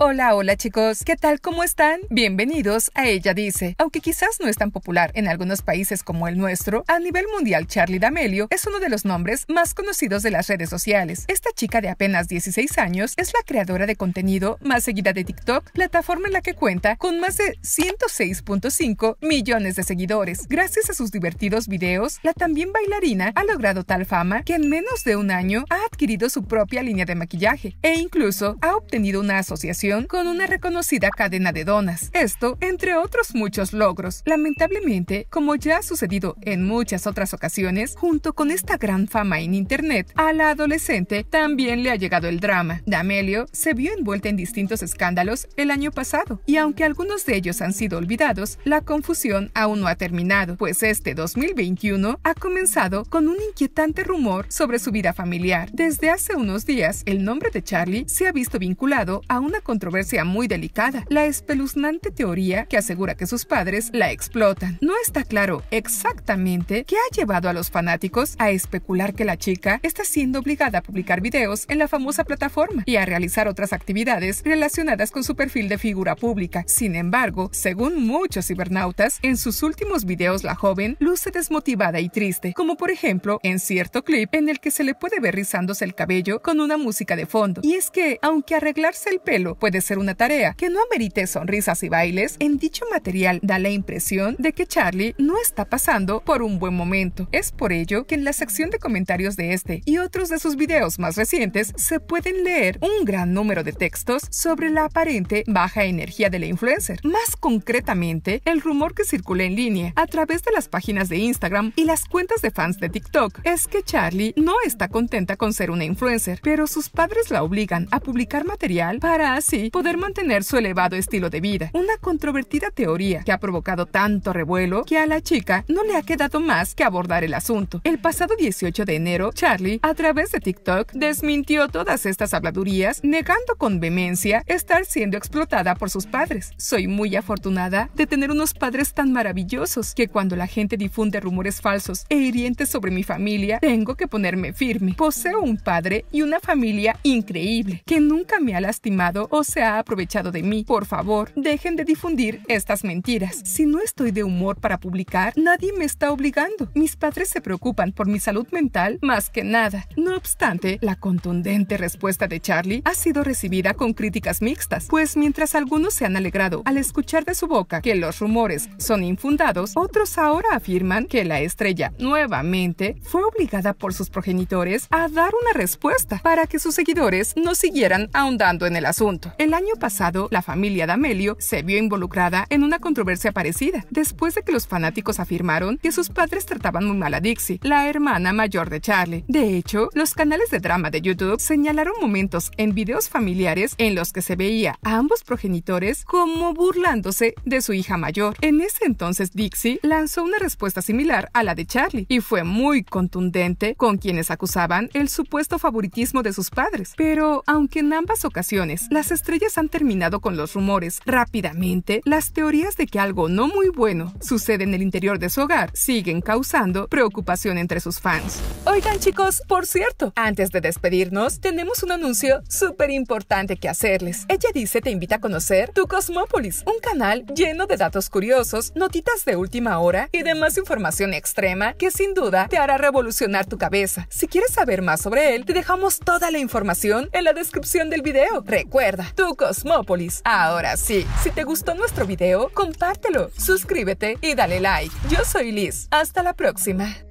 Hola, hola chicos, ¿qué tal? ¿Cómo están? Bienvenidos a Ella Dice. Aunque quizás no es tan popular en algunos países como el nuestro, a nivel mundial Charlie D'Amelio es uno de los nombres más conocidos de las redes sociales. Esta chica de apenas 16 años es la creadora de contenido más seguida de TikTok, plataforma en la que cuenta con más de 106.5 millones de seguidores. Gracias a sus divertidos videos, la también bailarina ha logrado tal fama que en menos de un año ha adquirido su propia línea de maquillaje e incluso ha obtenido una asociación con una reconocida cadena de donas. Esto, entre otros muchos logros. Lamentablemente, como ya ha sucedido en muchas otras ocasiones, junto con esta gran fama en Internet, a la adolescente también le ha llegado el drama. D'Amelio se vio envuelta en distintos escándalos el año pasado, y aunque algunos de ellos han sido olvidados, la confusión aún no ha terminado, pues este 2021 ha comenzado con un inquietante rumor sobre su vida familiar. Desde hace unos días, el nombre de Charlie se ha visto vinculado a una controversia muy delicada, la espeluznante teoría que asegura que sus padres la explotan. No está claro exactamente qué ha llevado a los fanáticos a especular que la chica está siendo obligada a publicar videos en la famosa plataforma y a realizar otras actividades relacionadas con su perfil de figura pública. Sin embargo, según muchos cibernautas, en sus últimos videos la joven luce desmotivada y triste, como por ejemplo en cierto clip en el que se le puede ver rizándose el cabello con una música de fondo. Y es que, aunque arreglarse el pelo puede ser una tarea que no amerite sonrisas y bailes, en dicho material da la impresión de que Charlie no está pasando por un buen momento. Es por ello que en la sección de comentarios de este y otros de sus videos más recientes se pueden leer un gran número de textos sobre la aparente baja energía de la influencer. Más concretamente, el rumor que circula en línea a través de las páginas de Instagram y las cuentas de fans de TikTok es que Charlie no está contenta con ser una influencer, pero sus padres la obligan a publicar material para así poder mantener su elevado estilo de vida. Una controvertida teoría que ha provocado tanto revuelo que a la chica no le ha quedado más que abordar el asunto. El pasado 18 de enero, Charlie, a través de TikTok, desmintió todas estas habladurías, negando con vehemencia estar siendo explotada por sus padres. Soy muy afortunada de tener unos padres tan maravillosos que cuando la gente difunde rumores falsos e hirientes sobre mi familia, tengo que ponerme firme. Poseo un padre y una familia increíble que nunca me ha lastimado o se ha aprovechado de mí. Por favor, dejen de difundir estas mentiras. Si no estoy de humor para publicar, nadie me está obligando. Mis padres se preocupan por mi salud mental más que nada. No obstante, la contundente respuesta de Charlie ha sido recibida con críticas mixtas, pues mientras algunos se han alegrado al escuchar de su boca que los rumores son infundados, otros ahora afirman que la estrella nuevamente fue obligada por sus progenitores a dar una respuesta para que sus seguidores no siguieran ahondando en el asunto. El año pasado, la familia D'Amelio se vio involucrada en una controversia parecida, después de que los fanáticos afirmaron que sus padres trataban muy mal a Dixie, la hermana mayor de Charlie. De hecho, los canales de drama de YouTube señalaron momentos en videos familiares en los que se veía a ambos progenitores como burlándose de su hija mayor. En ese entonces, Dixie lanzó una respuesta similar a la de Charlie y fue muy contundente con quienes acusaban el supuesto favoritismo de sus padres. Pero, aunque en ambas ocasiones las estrellas han terminado con los rumores. Rápidamente, las teorías de que algo no muy bueno sucede en el interior de su hogar siguen causando preocupación entre sus fans. Oigan chicos, por cierto, antes de despedirnos, tenemos un anuncio súper importante que hacerles. Ella dice te invita a conocer Tu Cosmópolis, un canal lleno de datos curiosos, notitas de última hora y demás información extrema que sin duda te hará revolucionar tu cabeza. Si quieres saber más sobre él, te dejamos toda la información en la descripción del video. Recuerda, tu Cosmópolis. Ahora sí, si te gustó nuestro video, compártelo, suscríbete y dale like. Yo soy Liz. Hasta la próxima.